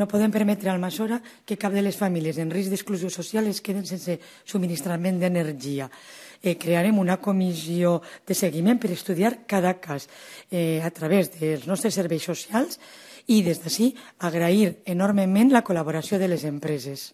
No podem permetre al Masora que cap de les famílies en risc d'exclusió social es queden sense subministrament d'energia. Eh, crearem una comissió de seguiment per estudiar cada cas eh, a través dels nostres serveis socials i des d'ací agrair enormement la col·laboració de les empreses.